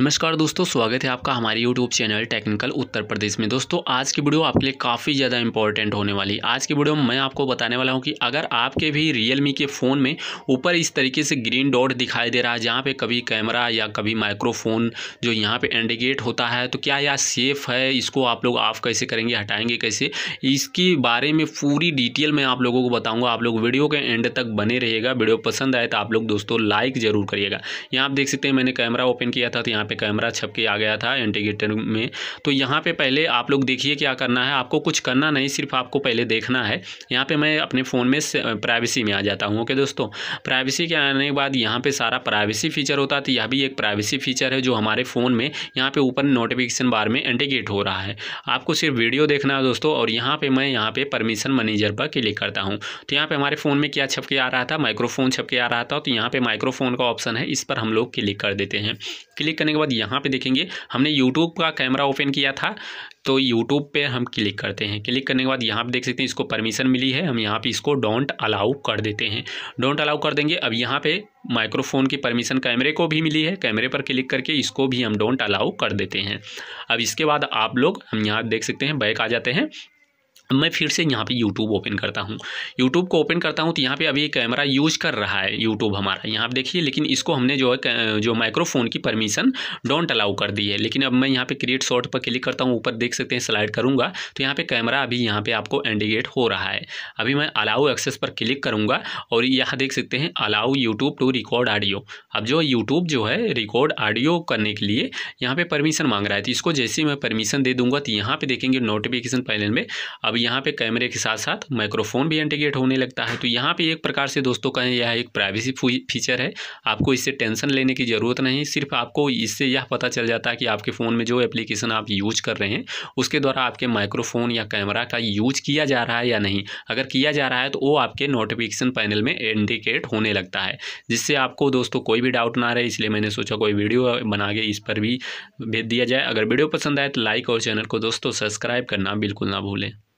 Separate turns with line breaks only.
नमस्कार दोस्तों स्वागत है आपका हमारे YouTube channel technical Uttar Pradesh में दोस्तों आज की वीडियो आपके लिए काफ़ी ज़्यादा इंपॉर्टेंट होने वाली है आज की वीडियो में मैं आपको बताने वाला हूं कि अगर आपके भी Realme के फ़ोन में ऊपर इस तरीके से ग्रीन डॉट दिखाई दे रहा है जहां पे कभी कैमरा या कभी माइक्रोफोन जो यहाँ पर इंडिकेट होता है तो क्या यह सेफ़ है इसको आप लोग ऑफ कैसे करेंगे हटाएँगे कैसे इसके बारे में पूरी डिटेल मैं आप लोगों को बताऊँगा आप लोग वीडियो के एंड तक बने रहेगा वीडियो पसंद आए तो आप लोग दोस्तों लाइक ज़रूर करिएगा यहाँ आप देख सकते हैं मैंने कैमरा ओपन किया था तो यहाँ यहाँ पे कैमरा छप के आ गया था इंटीग्रेटर में तो यहाँ पे पहले आप लोग देखिए क्या करना है आपको कुछ करना नहीं सिर्फ आपको पहले देखना है यहाँ पे मैं अपने फ़ोन में प्राइवेसी में आ जाता हूँ ओके दोस्तों प्राइवेसी के आने के बाद यहाँ पर सारा प्राइवेसी फीचर होता है तो यह भी एक प्राइवेसी फीचर है जो हमारे फ़ोन में यहाँ पर ऊपर नोटिफिकेशन बार में इंटीग्रेट हो रहा है आपको सिर्फ वीडियो देखना है दोस्तों और यहाँ पर मैं यहाँ पे परमिशन मैनेजर पर क्लिक करता हूँ तो यहाँ पर हमारे फ़ोन में क्या छप के आ रहा था माइक्रोफोन छप के आ रहा था तो यहाँ पे माइक्रोफोन का ऑप्शन है इस पर हम लोग क्लिक कर देते हैं क्लिक करने करने के बाद यहाँ पे देखेंगे हमने YouTube का कैमरा ओपन किया था तो YouTube पे हम क्लिक करते हैं क्लिक करने के बाद यहाँ पे देख सकते हैं इसको परमिशन मिली है हम यहाँ पे इसको डोंट अलाउ कर देते हैं डोंट अलाउ कर देंगे अब यहाँ पे माइक्रोफोन की परमिशन कैमरे को भी मिली है कैमरे पर क्लिक करके इसको भी हम डोंट अलाउ कर देते हैं अब इसके बाद आप लोग हम यहाँ देख सकते हैं बैक आ जाते हैं मैं फिर से यहाँ पे यूट्यूब ओपन करता हूँ यूट्यूब को ओपन करता हूँ तो यहाँ पे अभी कैमरा यूज़ कर रहा है यूट्यूब हमारा यहाँ पर देखिए लेकिन इसको हमने जो है जो माइक्रोफोन की परमिशन डोंट अलाउ कर दी है लेकिन अब मैं यहाँ पे क्रिएट शॉर्ट पर क्लिक करता हूँ ऊपर देख सकते हैं स्लाइड करूँगा तो यहाँ पर कैमरा अभी यहाँ पर आपको इंडिकेट हो रहा है अभी मैं अलाउ एक्सेस पर क्लिक करूँगा और यहाँ देख सकते हैं allow YouTube to record audio अब जो यूट्यूब जो है रिकॉर्ड ऑडियो करने के लिए यहाँ पर परमिशन मांग रहा है तो इसको जैसे मैं परमिशन दे दूँगा तो यहाँ पर देखेंगे नोटिफिकेशन पैनल में अब यहाँ पे कैमरे के साथ साथ माइक्रोफोन भी इंटीग्रेट होने लगता है तो यहाँ पे एक प्रकार से दोस्तों कहें यह एक प्राइवेसी फीचर है आपको इससे टेंशन लेने की ज़रूरत नहीं सिर्फ आपको इससे यह पता चल जाता है कि आपके फ़ोन में जो एप्लीकेशन आप यूज कर रहे हैं उसके द्वारा आपके माइक्रोफोन या कैमरा का यूज किया जा रहा है या नहीं अगर किया जा रहा है तो वो आपके नोटिफिकेशन पैनल में इंडिकेट होने लगता है जिससे आपको दोस्तों कोई भी डाउट ना रहे इसलिए मैंने सोचा कोई वीडियो बना के इस पर भी भेज दिया जाए अगर वीडियो पसंद आए तो लाइक और चैनल को दोस्तों सब्सक्राइब करना बिल्कुल ना भूलें